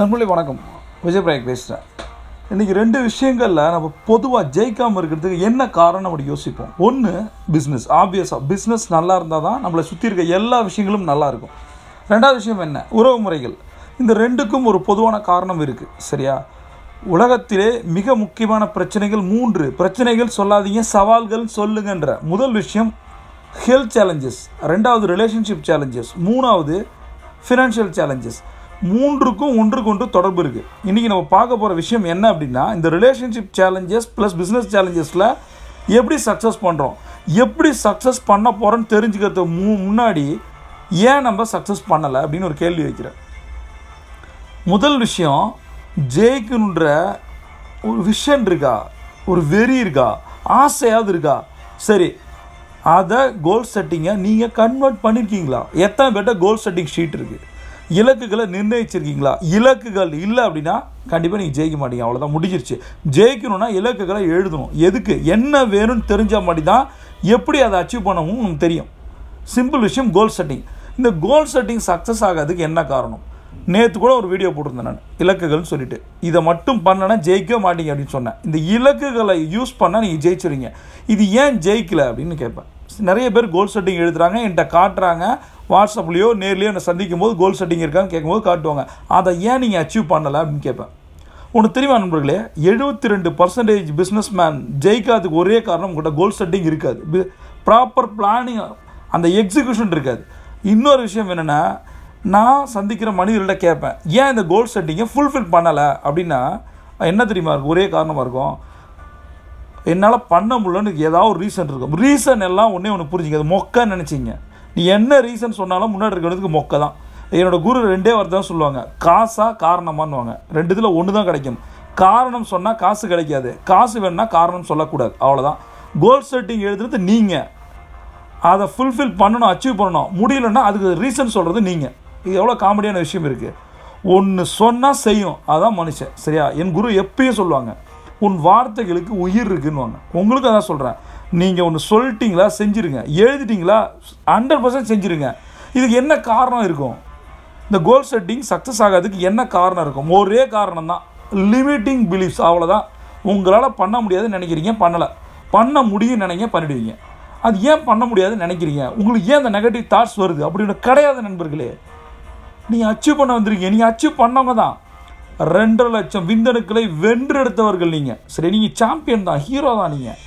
நண்பர்களே வணக்கம் விஜய் பிரயாக் பேசுகிறேன் இன்றைக்கி ரெண்டு விஷயங்களில் நம்ம பொதுவாக ஜெயிக்காமல் இருக்கிறதுக்கு என்ன காரணம் அப்படி யோசிப்போம் ஒன்று பிஸ்னஸ் ஆப்வியஸாக பிஸ்னஸ் நல்லா இருந்தால் தான் நம்மளை சுற்றி இருக்க எல்லா விஷயங்களும் நல்லாயிருக்கும் ரெண்டாவது விஷயம் என்ன உறவு முறைகள் இந்த ரெண்டுக்கும் ஒரு பொதுவான காரணம் இருக்குது சரியா உலகத்திலே மிக முக்கியமான பிரச்சனைகள் மூன்று பிரச்சனைகள் சொல்லாதீங்க சவால்கள் சொல்லுங்கன்ற முதல் விஷயம் ஹெல்த் சேலஞ்சஸ் ரெண்டாவது ரிலேஷன்ஷிப் சேலஞ்சஸ் மூணாவது ஃபினான்ஷியல் சேலஞ்சஸ் மூன்றுக்கும் ஒன்றுக்கு ஒன்று தொடர்பு இருக்குது இன்றைக்கி நம்ம பார்க்க போகிற விஷயம் என்ன அப்படின்னா இந்த ரிலேஷன்ஷிப் சேலஞ்சஸ் ப்ளஸ் பிஸ்னஸ் சேலஞ்சஸில் எப்படி சக்ஸஸ் பண்ணுறோம் எப்படி சக்ஸஸ் பண்ண போகிறோன்னு தெரிஞ்சுக்கிறதுக்கு மு முன்னாடி ஏன் நம்ம சக்ஸஸ் பண்ணலை அப்படின்னு ஒரு கேள்வி வைக்கிறேன் முதல் விஷயம் ஜெயிக்கணுன்ற ஒரு விஷன் இருக்கா ஒரு வெறி இருக்கா ஆசையாவது இருக்கா சரி அதை கோல் செட்டிங்கை நீங்கள் கன்வெர்ட் பண்ணியிருக்கீங்களா எத்தனை பேர்ட்ட கோல் செட்டிங் ஷீட் இருக்குது இலக்குகளை நிர்ணயிச்சிருக்கீங்களா இலக்குகள் இல்லை அப்படின்னா கண்டிப்பாக நீங்கள் ஜெயிக்க மாட்டீங்க அவ்வளோதான் முடிஞ்சிருச்சு ஜெயிக்கணும்னா இலக்குகளை எழுதணும் எதுக்கு என்ன வேணும்னு தெரிஞ்ச மாதிரி தான் எப்படி அதை அச்சீவ் பண்ணவும் நமக்கு தெரியும் சிம்பிள் விஷயம் கோல் செட்டிங் இந்த கோல் செட்டிங் சக்ஸஸ் ஆகாதுக்கு என்ன காரணம் நேற்று கூட ஒரு வீடியோ போட்டிருந்தேன் நான் இலக்குகள்னு சொல்லிட்டு இதை மட்டும் பண்ணனா ஜெயிக்க மாட்டீங்க அப்படின்னு சொன்னேன் இந்த இலக்குகளை யூஸ் பண்ணால் நீங்கள் ஜெயிச்சிருங்க இது ஏன் ஜெயிக்கலை அப்படின்னு கேட்பேன் நிறைய பேர் கோல் செட்டிங் எழுதுகிறாங்க என்கிட்ட காட்டுறாங்க வாட்ஸ்அப்லேயோ நேர்லேயோ என்னை சந்திக்கும் போது கோல் செட்டிங் இருக்கான்னு கேட்கும்போது காட்டுவாங்க அதை ஏன் நீங்கள் அச்சீவ் பண்ணலை அப்படின்னு கேட்பேன் ஒன்று தெரியுமா நண்பர்களே எழுபத்தி ரெண்டு பர்சன்டேஜ் பிஸ்னஸ் மேன் ஜெயிக்காதுக்கு ஒரே காரணம் உங்கள்கிட்ட கோல் செட்டிங் இருக்காது ப்ராப்பர் பிளானிங் அந்த எக்ஸிக்யூஷன் இருக்காது இன்னொரு விஷயம் என்னென்னா நான் சந்திக்கிற மனிதர்கள்ட்ட கேட்பேன் ஏன் இந்த கோல் செட்டிங்கை ஃபுல்ஃபில் பண்ணலை அப்படின்னா என்ன தெரியுமா இருக்கும் ஒரே காரணமாக இருக்கும் என்னால் பண்ண முடியலன்னு ஏதாவது ஒரு ரீசன் இருக்கும் ரீசன் எல்லாம் ஒன்றே ஒன்று புரிஞ்சுங்க அது மொக்கன்னு நினச்சிங்க நீ என்ன ரீசன் சொன்னாலும் முன்னாடி இருக்கிறதுக்கு மொக்க தான் என்னோடய குரு ரெண்டே வார்த்தை தான் சொல்லுவாங்க காசாக காரணமானுவாங்க ரெண்டு இதில் ஒன்று தான் கிடைக்கும் காரணம் சொன்னால் காசு கிடைக்காது காசு வேணால் காரணம் சொல்லக்கூடாது அவ்வளோதான் கோல் செட்டிங் எழுதுறது நீங்கள் அதை ஃபுல்ஃபில் பண்ணணும் அச்சீவ் பண்ணணும் முடியலன்னா அதுக்கு ரீசன் சொல்கிறது நீங்கள் இது எவ்வளோ காமெடியான விஷயம் இருக்குது ஒன்று சொன்னால் செய்யும் அதுதான் மனுஷன் சரியா என் குரு எப்பயும் சொல்லுவாங்க உன் வார்த்தைகளுக்கு உயிர் இருக்குன்னு உங்களுக்கு அதான் சொல்கிறேன் நீங்கள் ஒன்று சொல்லிட்டீங்களா செஞ்சுருங்க எழுதிட்டீங்களா ஹண்ட்ரட் பர்சன்ட் செஞ்சுருங்க இதுக்கு என்ன காரணம் இருக்கும் இந்த கோல் செட்டிங் சக்ஸஸ் ஆகாதுக்கு என்ன காரணம் இருக்கும் ஒரே காரணம் தான் லிமிட்டிங் பிலீஃப்ஸ் அவ்வளோதான் உங்களால் பண்ண முடியாதுன்னு நினைக்கிறீங்க பண்ணலை பண்ண முடியும்னு நினைங்க பண்ணிடுவீங்க அது ஏன் பண்ண முடியாதுன்னு நினைக்கிறீங்க உங்களுக்கு ஏன் அந்த நெகட்டிவ் தாட்ஸ் வருது அப்படின்னு கிடையாது நண்பர்களே நீங்கள் அச்சீவ் பண்ண வந்திருக்கீங்க நீங்கள் அச்சீவ் பண்ணவங்க தான் ரெண்டரை லட்சம் விந்தணுக்களை வென்றெடுத்தவர்கள் நீங்கள் சரி நீங்கள் சாம்பியன் தான் ஹீரோ தான் நீங்கள்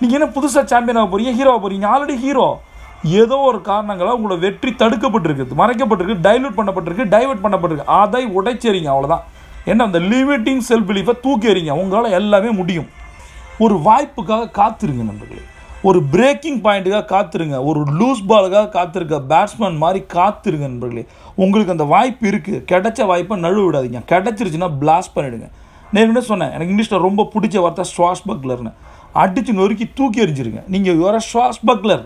நீங்கள் என்ன புதுசாக சாம்பியனாக போகிறீங்க ஹீரோவாக போகிறீங்க ஆல்ரெடி ஹீரோ ஏதோ ஒரு காரணங்களாக உங்களோட வெற்றி தடுக்கப்பட்டிருக்கு மறைக்கப்பட்டிருக்கு டைலூட் பண்ணப்பட்டிருக்கு டைவெர்ட் பண்ணப்பட்டிருக்கு அதை உடைச்சேரிங்க அவ்வளோதான் ஏன்னா அந்த லிமிட்டிங் செல்ஃப் பிலீஃபை தூக்கி எறிங்க உங்களால் எல்லாமே முடியும் ஒரு வாய்ப்புக்காக காத்திருங்க நண்பர்களே ஒரு பிரேக்கிங் பாயிண்ட்டுக்காக காத்துருங்க ஒரு லூஸ் பாலுக்காக காத்திருக்க பேட்ஸ்மேன் மாதிரி காத்துருங்க நண்பர்களே உங்களுக்கு அந்த வாய்ப்பு இருக்குது கிடைச்ச வாய்ப்பை நழுவு விடாதீங்க கிடச்சிருச்சுன்னா பிளாஸ்ட் பண்ணிவிடுங்க என்ன சொன்னேன் எனக்கு இங்கிலீஷில் ரொம்ப பிடிச்ச வார்த்தை ஸ்வாஸ் பக்லர்னு அடித்து நொறுக்கி தூக்கி எறிஞ்சிருங்க நீங்கள் வேறு ஸ்வாஸ் பக்லர்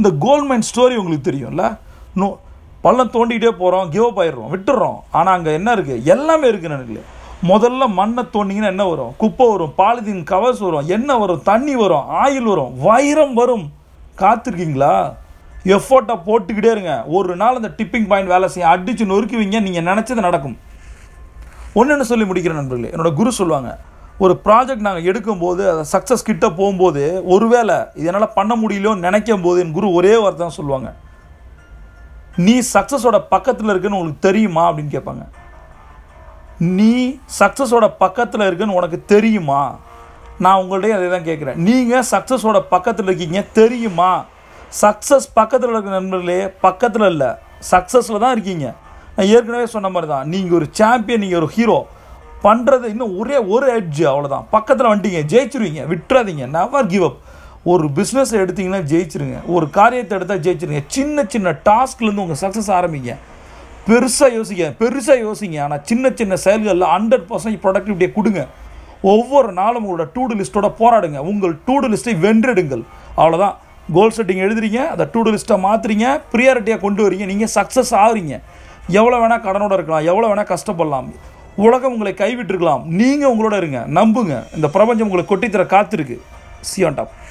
இந்த கோல்மேன் ஸ்டோரி உங்களுக்கு தெரியும்ல நோ பள்ளம் தோண்டிக்கிட்டே போகிறோம் கிவ் அப் ஆயிடுறோம் விட்டுடுறோம் ஆனால் அங்கே என்ன இருக்குது எல்லாமே இருக்குது நண்பர்களே முதல்ல மண்ணை தோண்டிங்கன்னா என்ன வரும் குப்பை வரும் பாலிதீன் கவர்ஸ் வரும் எண்ணெய் வரும் தண்ணி வரும் ஆயில் வரும் வைரம் வரும் காத்திருக்கீங்களா எஃபோர்ட்டை போட்டுக்கிட்டே இருங்க ஒரு நாள் அந்த டிப்பிங் பாயிண்ட் வேலை செய்ய அடித்து நொறுக்குவீங்க நீங்கள் நினச்சது நடக்கும் ஒன்று சொல்லி முடிக்கிற நண்பர்களே என்னோடய குரு சொல்லுவாங்க ஒரு ப்ராஜெக்ட் நாங்கள் எடுக்கும்போது அதை சக்ஸஸ் கிட்ட போகும்போது ஒருவேளை இதனால் பண்ண முடியலையோ நினைக்கும் போது என் குரு ஒரே வார்த்தை தான் சொல்லுவாங்க நீ சக்ஸஸோட பக்கத்தில் இருக்குன்னு உங்களுக்கு தெரியுமா அப்படின்னு கேட்பாங்க நீ சக்ஸஸோட பக்கத்தில் இருக்குன்னு உனக்கு தெரியுமா நான் உங்கள்கிட்ட அதே தான் கேட்குறேன் நீங்கள் சக்ஸஸோட பக்கத்தில் இருக்கீங்க தெரியுமா சக்ஸஸ் பக்கத்தில் இருக்கிற நண்பர்களே பக்கத்தில் இல்லை சக்ஸஸில் தான் இருக்கீங்க நான் ஏற்கனவே சொன்ன மாதிரி தான் நீங்கள் ஒரு சாம்பியன் நீங்கள் ஒரு ஹீரோ பண்ணுறது இன்னும் ஒரே ஒரு ஹெட்ஜ் அவ்வளோதான் பக்கத்தில் வந்துட்டீங்க ஜெயிச்சிருவீங்க விட்டுறாதீங்க நெவர் கிவ் அப் ஒரு பிஸ்னஸ் எடுத்தீங்கன்னா ஜெயிச்சிருங்க ஒரு காரியத்தை எடுத்தால் ஜெயிச்சிருங்க சின்ன சின்ன டாஸ்க்லேருந்து உங்கள் சக்ஸஸ் ஆரம்பிங்க பெருசாக யோசிக்க பெருசாக யோசிங்க ஆனால் சின்ன சின்ன செயல்களில் ஹண்ட்ரட் பர்சன்ட் ப்ரொடக்டிவிட்டியை கொடுங்க ஒவ்வொரு நாளும் உங்களோட டூடு லிஸ்ட்டோட போராடுங்க உங்கள் டூடு லிஸ்ட்டை வென்றிடுங்கள் அவ்வளோதான் கோல் செட்டிங் எழுதுறீங்க அந்த டூடு லிஸ்ட்டை மாற்றுறீங்க ப்ரியாரிட்டியாக கொண்டு வரீங்க நீங்கள் சக்ஸஸ் ஆகுறீங்க எவ்வளோ வேணால் கடனோட இருக்கலாம் எவ்வளோ வேணால் கஷ்டப்படலாம் உலகம் உங்களை கைவிட்டுருக்கலாம் நீங்கள் உங்களோட இருங்க நம்புங்க இந்த பிரபஞ்சம் உங்களை கொட்டித்தர காத்திருக்கு சி ஆன் டாப்